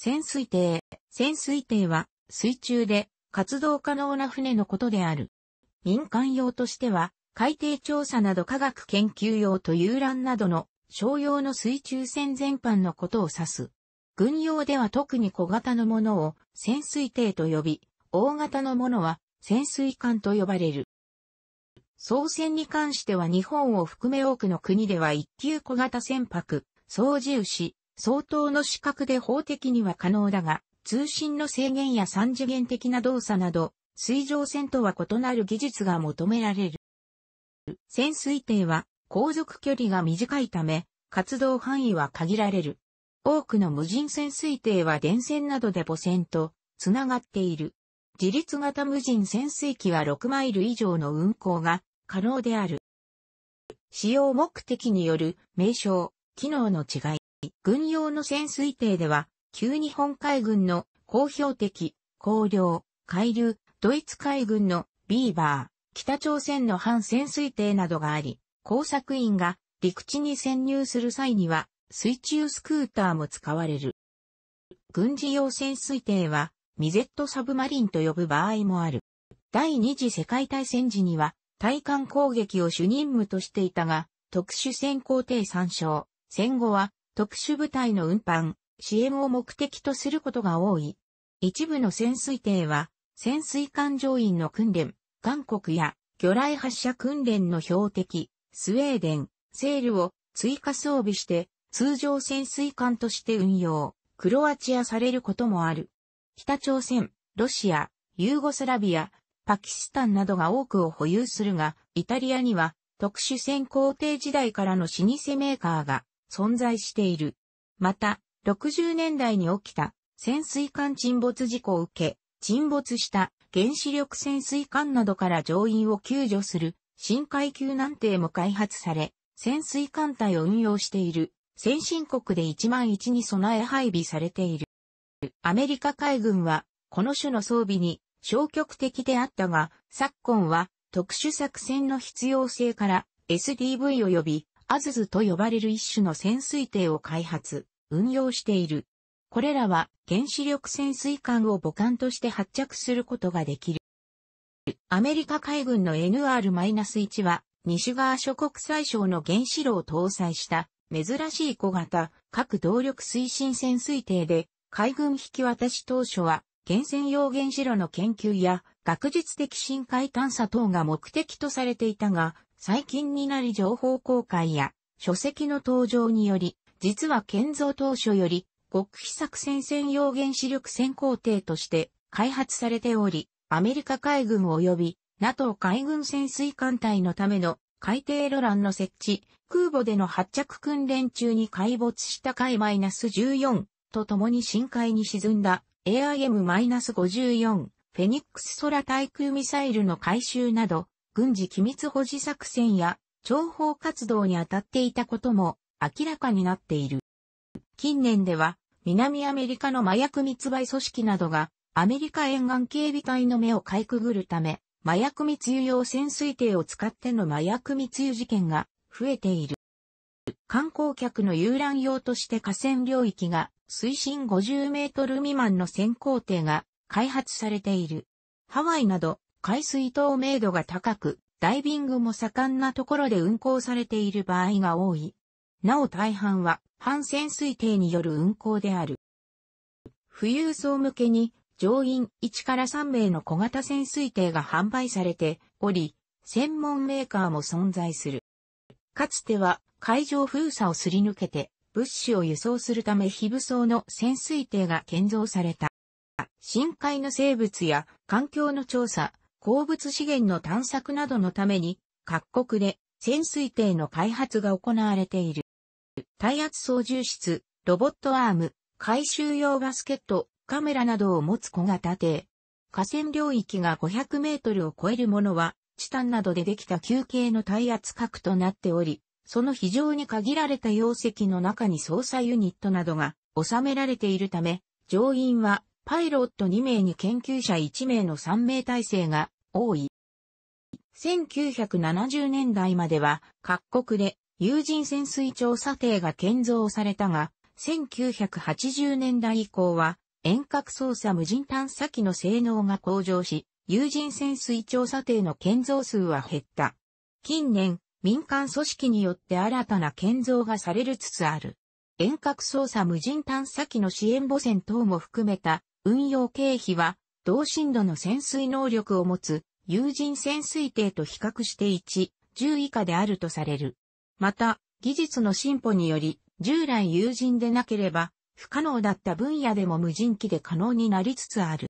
潜水艇。潜水艇は水中で活動可能な船のことである。民間用としては海底調査など科学研究用と遊覧などの商用の水中船全般のことを指す。軍用では特に小型のものを潜水艇と呼び、大型のものは潜水艦と呼ばれる。総船に関しては日本を含め多くの国では一級小型船舶、操縦士、相当の資格で法的には可能だが、通信の制限や三次元的な動作など、水上船とは異なる技術が求められる。潜水艇は航続距離が短いため、活動範囲は限られる。多くの無人潜水艇は電線などで母船とつながっている。自立型無人潜水機は6マイル以上の運航が可能である。使用目的による名称、機能の違い。軍用の潜水艇では、旧日本海軍の公標的、公領、海流、ドイツ海軍のビーバー、北朝鮮の反潜水艇などがあり、工作員が陸地に潜入する際には水中スクーターも使われる。軍事用潜水艇はミゼットサブマリンと呼ぶ場合もある。第二次世界大戦時には対艦攻撃を主任務としていたが、特殊潜航艇参照。戦後は特殊部隊の運搬、支援を目的とすることが多い。一部の潜水艇は、潜水艦乗員の訓練、韓国や魚雷発射訓練の標的、スウェーデン、セールを追加装備して通常潜水艦として運用、クロアチアされることもある。北朝鮮、ロシア、ユーゴスラビア、パキスタンなどが多くを保有するが、イタリアには特殊潜航艇時代からの老舗メーカーが存在している。また、60年代に起きた潜水艦沈没事故を受け、沈没した原子力潜水艦などから乗員を救助する深海救難艇も開発され、潜水艦隊を運用している先進国で1万1に備え配備されている。アメリカ海軍はこの種の装備に消極的であったが、昨今は特殊作戦の必要性から SDV 及びアズズと呼ばれる一種の潜水艇を開発、運用している。これらは原子力潜水艦を母艦として発着することができる。アメリカ海軍の NR-1 は西側諸国最小の原子炉を搭載した珍しい小型核動力推進潜水艇で海軍引き渡し当初は原潜用原子炉の研究や学術的深海探査等が目的とされていたが最近になり情報公開や書籍の登場により、実は建造当初より極秘作戦専用原子力潜航艇として開発されており、アメリカ海軍及び NATO 海軍潜水艦隊のための海底ロランの設置、空母での発着訓練中に海没した海 -14 と共に深海に沈んだ AIM-54 フェニックス空対空ミサイルの回収など軍事機密保持作戦や諜報活動に当たっていたことも明らかになっている。近年では南アメリカの麻薬密売組織などがアメリカ沿岸警備隊の目をかいくぐるため麻薬密輸用潜水艇を使っての麻薬密輸事件が増えている。観光客の遊覧用として河川領域が水深50メートル未満の潜航艇が開発されている。ハワイなど海水透明度が高く、ダイビングも盛んなところで運航されている場合が多い。なお大半は、反潜水艇による運航である。富裕層向けに、乗員1から3名の小型潜水艇が販売されており、専門メーカーも存在する。かつては、海上封鎖をすり抜けて、物資を輸送するため非武装の潜水艇が建造された。深海の生物や環境の調査、鉱物資源の探索などのために、各国で潜水艇の開発が行われている。耐圧操縦室、ロボットアーム、回収用バスケット、カメラなどを持つ小型艇。河川領域が500メートルを超えるものは、チタンなどでできた球形の耐圧核となっており、その非常に限られた溶石の中に操作ユニットなどが収められているため、乗員はパイロット2名に研究者1名の3名体制が多い。1970年代までは各国で有人潜水調査艇が建造されたが、1980年代以降は遠隔操作無人探査機の性能が向上し、有人潜水調査艇の建造数は減った。近年、民間組織によって新たな建造がされるつつある。遠隔操作無人探査機の支援母船等も含めた運用経費は、同深度の潜水能力を持つ、有人潜水艇と比較して1、10以下であるとされる。また、技術の進歩により、従来有人でなければ、不可能だった分野でも無人機で可能になりつつある。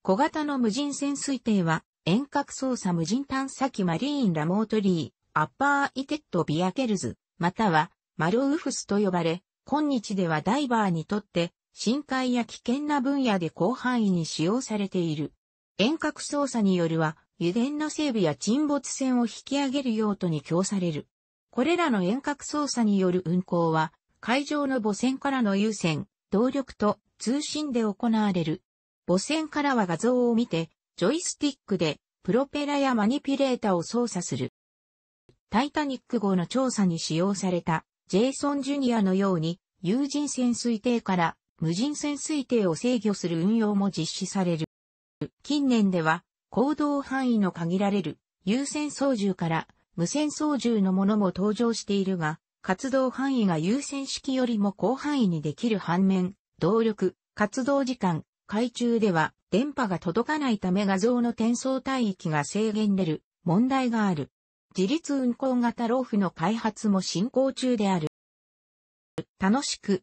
小型の無人潜水艇は、遠隔操作無人探査機マリーンラモートリー、アッパーイテッドビアケルズ、またはマロウフスと呼ばれ、今日ではダイバーにとって深海や危険な分野で広範囲に使用されている。遠隔操作によるは、油田の整備や沈没船を引き上げる用途に供される。これらの遠隔操作による運航は、海上の母船からの優先、動力と通信で行われる。母船からは画像を見て、ジョイスティックでプロペラやマニピュレータを操作する。タイタニック号の調査に使用されたジェイソン・ジュニアのように有人潜水艇から無人潜水艇を制御する運用も実施される。近年では、行動範囲の限られる有線操縦から無線操縦のものも登場しているが、活動範囲が有線式よりも広範囲にできる反面、動力、活動時間、海中では電波が届かないため画像の転送帯域が制限れる問題がある。自立運行型ローフの開発も進行中である。楽しく